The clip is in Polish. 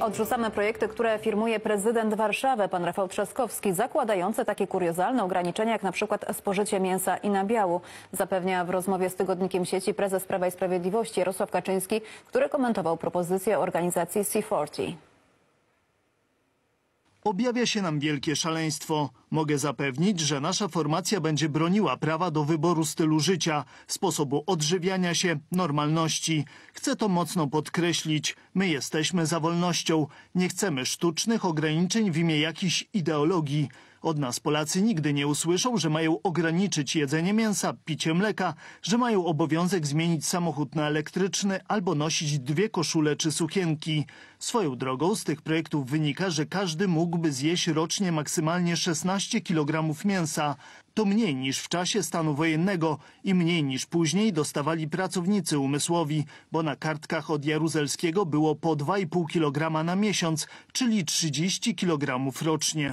Odrzucamy projekty, które firmuje prezydent Warszawy, pan Rafał Trzaskowski, zakładające takie kuriozalne ograniczenia jak na przykład spożycie mięsa i nabiału. Zapewnia w rozmowie z tygodnikiem sieci prezes Prawa i Sprawiedliwości Jarosław Kaczyński, który komentował propozycję organizacji C40. Objawia się nam wielkie szaleństwo. Mogę zapewnić, że nasza formacja będzie broniła prawa do wyboru stylu życia, sposobu odżywiania się, normalności. Chcę to mocno podkreślić. My jesteśmy za wolnością. Nie chcemy sztucznych ograniczeń w imię jakichś ideologii. Od nas Polacy nigdy nie usłyszą, że mają ograniczyć jedzenie mięsa, picie mleka, że mają obowiązek zmienić samochód na elektryczny albo nosić dwie koszule czy sukienki. Swoją drogą z tych projektów wynika, że każdy mógłby zjeść rocznie maksymalnie 16 kg mięsa. To mniej niż w czasie stanu wojennego i mniej niż później dostawali pracownicy umysłowi, bo na kartkach od Jaruzelskiego było po 2,5 kg na miesiąc, czyli 30 kg rocznie.